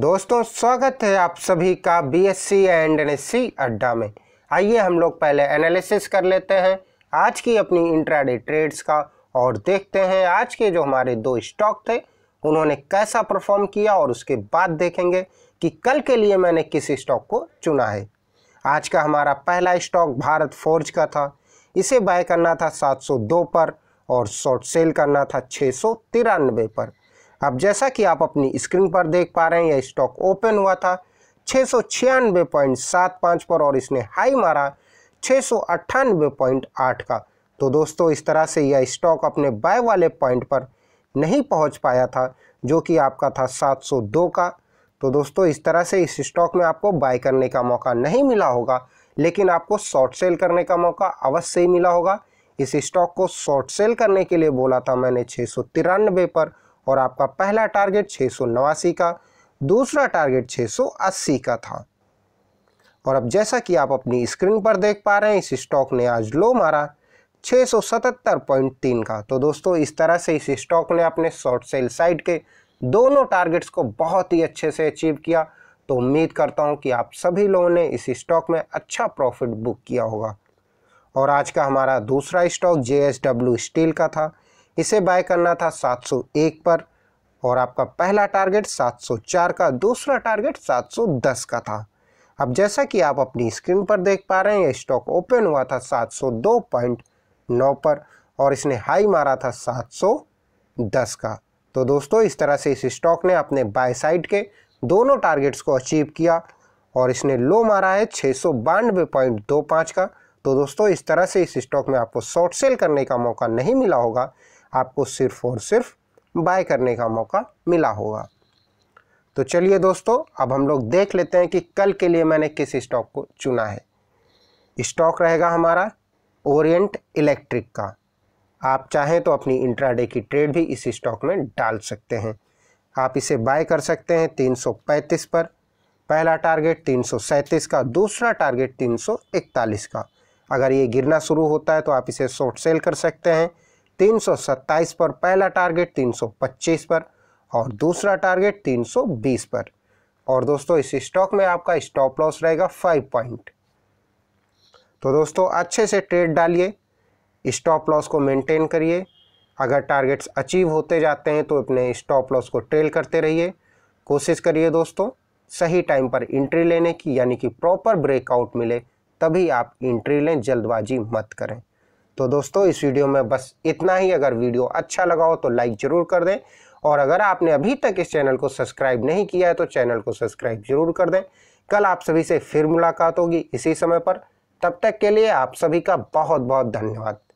दोस्तों स्वागत है आप सभी का B S C and N S C अड्डा में आइए हम लोग पहले एनालिसिस कर लेते हैं आज की अपनी इंट्राडे ट्रेड्स का और देखते हैं आज के जो हमारे दो स्टॉक थे उन्होंने कैसा परफॉर्म किया और उसके बाद देखेंगे कि कल के लिए मैंने किस स्टॉक को चुना है आज का हमारा पहला स्टॉक भारत फोर्ज का था इसे बाय करना था सात पर और शॉर्ट सेल करना था छः पर अब जैसा कि आप अपनी स्क्रीन पर देख पा रहे हैं यह स्टॉक ओपन हुआ था छः पर और इसने हाई मारा छः का तो दोस्तों इस तरह से यह स्टॉक अपने बाय वाले पॉइंट पर नहीं पहुंच पाया था जो कि आपका था 702 का तो दोस्तों इस तरह से इस स्टॉक में आपको बाय करने का मौका नहीं मिला होगा लेकिन आपको शॉर्ट सेल करने का मौका अवश्य ही मिला होगा इस स्टॉक को शॉर्ट सेल करने के लिए बोला था मैंने छः पर और आपका पहला टारगेट छः का दूसरा टारगेट 680 का था और अब जैसा कि आप अपनी स्क्रीन पर देख पा रहे हैं इस स्टॉक ने आज लो मारा 677.3 का तो दोस्तों इस तरह से इस स्टॉक ने अपने शॉर्ट सेल साइड के दोनों टारगेट्स को बहुत ही अच्छे से अचीव किया तो उम्मीद करता हूं कि आप सभी लोगों ने इस स्टॉक में अच्छा प्रॉफिट बुक किया होगा और आज का हमारा दूसरा स्टॉक जे स्टील का था इसे बाय करना था 701 पर और आपका पहला टारगेट 704 का दूसरा टारगेट 710 का था अब जैसा कि आप अपनी स्क्रीन पर देख पा रहे हैं ये स्टॉक ओपन हुआ था 702.9 पर और इसने हाई मारा था 710 का तो दोस्तों इस तरह से इस स्टॉक ने अपने बाय साइड के दोनों टारगेट्स को अचीव किया और इसने लो मारा है छः का तो दोस्तों इस तरह से इस स्टॉक में आपको शॉर्ट सेल करने का मौका नहीं मिला होगा आपको सिर्फ और सिर्फ बाय करने का मौका मिला होगा तो चलिए दोस्तों अब हम लोग देख लेते हैं कि कल के लिए मैंने किस स्टॉक को चुना है स्टॉक रहेगा हमारा ओरिएंट इलेक्ट्रिक का आप चाहें तो अपनी इंट्राडे की ट्रेड भी इस स्टॉक में डाल सकते हैं आप इसे बाय कर सकते हैं 335 पर पहला टारगेट 337 का दूसरा टारगेट 341 का अगर ये गिरना शुरू होता है तो आप इसे शॉर्ट सेल कर सकते हैं 327 पर पहला टारगेट 325 पर और दूसरा टारगेट 320 पर और दोस्तों इस स्टॉक में आपका स्टॉप लॉस रहेगा फाइव पॉइंट तो दोस्तों अच्छे से ट्रेड डालिए स्टॉप लॉस को मेंटेन करिए अगर टारगेट्स अचीव होते जाते हैं तो अपने स्टॉप लॉस को ट्रेल करते रहिए कोशिश करिए दोस्तों सही टाइम पर एंट्री लेने की यानी कि प्रॉपर ब्रेकआउट मिले तभी आप एंट्री लें जल्दबाजी मत करें तो दोस्तों इस वीडियो में बस इतना ही अगर वीडियो अच्छा लगा हो तो लाइक ज़रूर कर दें और अगर आपने अभी तक इस चैनल को सब्सक्राइब नहीं किया है तो चैनल को सब्सक्राइब जरूर कर दें कल आप सभी से फिर मुलाकात होगी इसी समय पर तब तक के लिए आप सभी का बहुत बहुत धन्यवाद